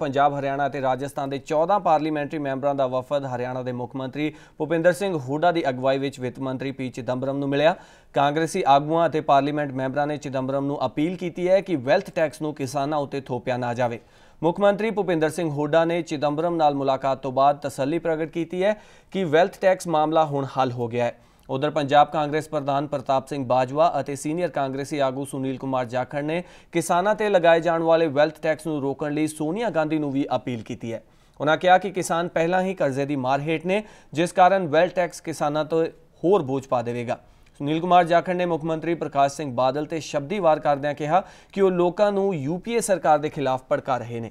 ਪੰਜਾਬ ਹਰਿਆਣਾ ਅਤੇ ਰਾਜਸਥਾਨ ਦੇ 14 ਪਾਰਲੀਮੈਂਟਰੀ ਮੈਂਬਰਾਂ ਦਾ ਵਫਦ ਹਰਿਆਣਾ ਦੇ ਮੁੱਖ ਮੰਤਰੀ ਭੁਪਿੰਦਰ ਸਿੰਘ ਹੂਡਾ ਦੀ ਅਗਵਾਈ ਵਿੱਚ ਵਿੱਤ ਮੰਤਰੀ ਪੀ ਚਿਦੰਬਰਮ ਨੂੰ ਮਿਲਿਆ ਕਾਂਗਰਸੀ ਆਗੂਆਂ ਅਤੇ ਪਾਰਲੀਮੈਂਟ ਮੈਂਬਰਾਂ ਨੇ ਚਿਦੰਬਰਮ ਨੂੰ ਅਪੀਲ ਕੀਤੀ ਹੈ ਕਿ ਵੈਲਥ ਟੈਕਸ ਨੂੰ ਕਿਸਾਨਾਂ ਉੱਤੇ ਥੋਪਿਆ ਨਾ ਜਾਵੇ ਮੁੱਖ ਮੰਤਰੀ ਭੁਪਿੰਦਰ ਸਿੰਘ ਹੂਡਾ ਨੇ ਚਿਦੰਬਰਮ ਨਾਲ ਮੁਲਾਕਾਤ ਤੋਂ ਬਾਅਦ ਤਸੱਲੀ ਪ੍ਰਗਟ ਕੀਤੀ ਹੈ ਕਿ ਵੈਲਥ ਟੈਕਸ ਮਾਮਲਾ ਹੁਣ ਹੱਲ ਹੋ ਗਿਆ ਹੈ ਉਧਰ ਪੰਜਾਬ ਕਾਂਗਰਸ ਪ੍ਰਧਾਨ ਪ੍ਰਤਾਪ ਸਿੰਘ ਬਾਜਵਾ ਅਤੇ ਸੀਨੀਅਰ ਕਾਂਗਰਸੀ ਆਗੂ ਸੁਨੀਲ ਕੁਮਾਰ ਜਾਖੜ ਨੇ ਕਿਸਾਨਾਂ ਤੇ ਲਗਾਏ ਜਾਣ ਵਾਲੇ ਵੈਲਥ ਟੈਕਸ ਨੂੰ ਰੋਕਣ ਲਈ ਸੋਨੀਆ ਗਾਂਧੀ ਨੂੰ ਵੀ ਅਪੀਲ ਕੀਤੀ ਹੈ ਉਹਨਾਂ ਕਿਹਾ ਕਿ ਕਿਸਾਨ ਪਹਿਲਾਂ ਹੀ ਕਰਜ਼ੇ ਦੀ ਮਾਰ ਹੇਠ ਨੇ ਜਿਸ ਕਾਰਨ ਵੈਲਥ ਟੈਕਸ ਕਿਸਾਨਾਂ ਤੋਂ ਹੋਰ ਬੋਝ ਪਾ ਦੇਵੇਗਾ ਸੁਨੀਲ ਕੁਮਾਰ ਜਾਖੜ ਨੇ ਮੁੱਖ ਮੰਤਰੀ ਪ੍ਰਕਾਸ਼ ਸਿੰਘ ਬਾਦਲ ਤੇ ਸ਼ਬਦੀ ਵਾਰ ਕਰਦਿਆਂ ਕਿਹਾ ਕਿ ਉਹ ਲੋਕਾਂ ਨੂੰ ਯੂਪੀਏ ਸਰਕਾਰ ਦੇ ਖਿਲਾਫ ਭੜਕਾ ਰਹੇ ਨੇ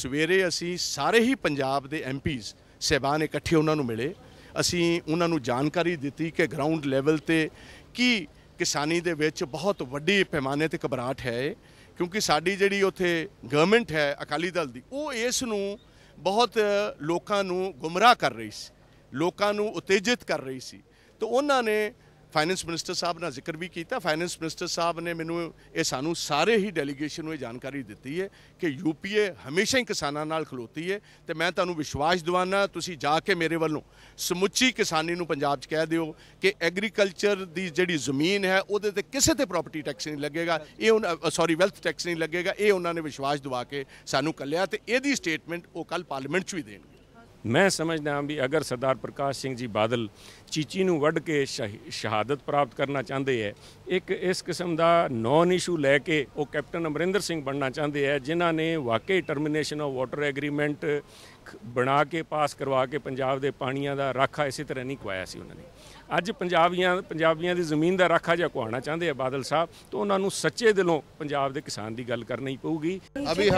ਸਵੇਰੇ ਅਸੀਂ ਸਾਰੇ ਹੀ ਪੰਜਾਬ ਦੇ ਐਮਪੀਜ਼ ਸਹਿਬਾਨ ਇਕੱਠੇ ਉਹਨਾਂ ਨੂੰ ਮਿਲੇ ਅਸੀਂ ਉਹਨਾਂ ਨੂੰ ਜਾਣਕਾਰੀ ਦਿੱਤੀ ਕਿ ਗਰਾਊਂਡ ਲੈਵਲ ਤੇ ਕੀ ਕਿਸਾਨੀ ਦੇ ਵਿੱਚ ਬਹੁਤ ਵੱਡੀ ਪੈਮਾਨੇ ਤੇ ਘਬਰਾਟ ਹੈ ਕਿਉਂਕਿ ਸਾਡੀ ਜਿਹੜੀ ਉੱਥੇ ਗਵਰਨਮੈਂਟ ਹੈ ਅਕਾਲੀ ਦਲ ਦੀ ਉਹ ਇਸ ਨੂੰ ਬਹੁਤ ਲੋਕਾਂ ਨੂੰ ਗੁੰਮਰਾਹ ਕਰ ਰਹੀ ਸੀ ਲੋਕਾਂ ਨੂੰ ਉਤੇਜਿਤ ਕਰ ਰਹੀ ਸੀ ਤਾਂ ਉਹਨਾਂ ਨੇ ਫਾਈਨੈਂਸ ਮਿਨਿਸਟਰ ਸਾਹਿਬ ਨਾਲ ਜ਼ਿਕਰ ਵੀ ਕੀਤਾ ਫਾਈਨੈਂਸ ਮਿਨਿਸਟਰ ਸਾਹਿਬ ਨੇ ਮੈਨੂੰ ਇਹ ਸਾਨੂੰ ਸਾਰੇ ਹੀ ਡੈਲੀਗੇਸ਼ਨ ਨੂੰ ਇਹ ਜਾਣਕਾਰੀ ਦਿੱਤੀ ਹੈ ਕਿ ਯੂਪੀਏ ਹਮੇਸ਼ਾ ਹੀ ਕਿਸਾਨਾਂ ਨਾਲ ਖਲੋਤੀ ਹੈ ਤੇ ਮੈਂ ਤੁਹਾਨੂੰ ਵਿਸ਼ਵਾਸ ਦਿਵਾਨਾ ਤੁਸੀਂ ਜਾ ਕੇ ਮੇਰੇ ਵੱਲੋਂ ਸਮੁੱਚੀ ਕਿਸਾਨੀ ਨੂੰ ਪੰਜਾਬ 'ਚ ਕਹਿ ਦਿਓ ਕਿ ਐਗਰੀਕਲਚਰ ਦੀ ਜਿਹੜੀ ਜ਼ਮੀਨ ਹੈ ਉਹਦੇ ਤੇ ਕਿਸੇ ਤੇ ਪ੍ਰਾਪਰਟੀ ਟੈਕਸ ਨਹੀਂ ਲੱਗੇਗਾ ਇਹ ਸੌਰੀ ਵੈਲਥ ਟੈਕਸ ਨਹੀਂ ਲੱਗੇਗਾ ਇਹ ਉਹਨਾਂ ਨੇ ਵਿਸ਼ਵਾਸ ਦਿਵਾ ਕੇ ਸਾਨੂੰ ਕੱਲਿਆ ਤੇ ਇਹਦੀ ਸਟੇਟਮੈਂਟ ਉਹ ਕੱਲ ਪਾਰਲੀਮੈਂਟ 'ਚ ਵੀ ਦੇਣਗੇ ਮੈਂ ਸਮਝਦਾ ਹਾਂ ਵੀ ਅਗਰ ਸਰਦਾਰ ਪ੍ਰਕਾਸ਼ ਸਿੰਘ ਜੀ ਬਾਦਲ ਚੀਚੀ ਨੂੰ ਵੱਢ ਕੇ ਸ਼ਹਾਦਤ ਪ੍ਰਾਪਤ ਕਰਨਾ ਚਾਹੁੰਦੇ ਹੈ ਇੱਕ ਇਸ ਕਿਸਮ ਦਾ ਨੌਨ ਇਸ਼ੂ ਲੈ ਕੇ ਉਹ ਕੈਪਟਨ ਅਮਰਿੰਦਰ ਸਿੰਘ ਬਣਨਾ ਚਾਹੁੰਦੇ ਹੈ ਜਿਨ੍ਹਾਂ ਨੇ ਵਾਕਈ ਟਰਮੀਨੇਸ਼ਨ ਆਫ ਵਾਟਰ ਐਗਰੀਮੈਂਟ ਬਣਾ ਕੇ ਪਾਸ ਕਰਵਾ ਕੇ ਪੰਜਾਬ ਦੇ ਪਾਣੀਆਂ ਦਾ ਰਾਖਾ ਇਸੇ ਤਰ੍ਹਾਂ ਨਹੀਂ ਕੁਆਇਆ ਸੀ ਉਹਨਾਂ ਨੇ ਅੱਜ ਪੰਜਾਬੀਆਂ ਪੰਜਾਬੀਆਂ ਦੀ ਜ਼ਮੀਨ ਦਾ ਰਾਖਾ ਜਾਂ ਕੁਆਣਾ ਚਾਹੁੰਦੇ ਆ ਬਾਦਲ ਸਾਹਿਬ ਤਾਂ ਉਹਨਾਂ ਨੂੰ ਸੱਚੇ ਦਿਲੋਂ ਪੰਜਾਬ ਦੇ ਕਿਸਾਨ ਦੀ ਗੱਲ ਕਰਨੀ ਪਊਗੀ ਅਭੀ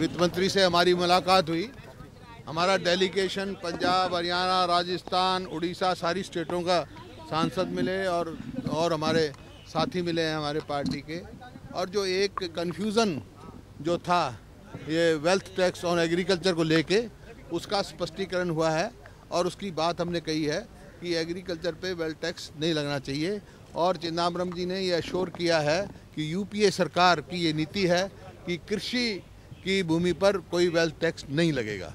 ਵਿੱਤ ਮੰਤਰੀ ਸੇ ਹਮਾਰੀ ਮੁਲਾਕਾਤ ਹੋਈ हमारा डेलीगेशन पंजाब हरियाणा राजस्थान उड़ीसा सारी स्टेटों का सांसद मिले और और हमारे साथी मिले हैं हमारे पार्टी के और जो एक कन्फ्यूज़न जो था ये वेल्थ टैक्स ऑन एग्रीकल्चर को लेके उसका स्पष्टीकरण हुआ है और उसकी बात हमने कही है कि एग्रीकल्चर पे वेल्थ टैक्स नहीं लगना चाहिए और चिदम्बरम जी ने ये अश्योर किया है कि यूपीए सरकार की ये नीति है कि कृषि की भूमि पर कोई वेल्थ टैक्स नहीं लगेगा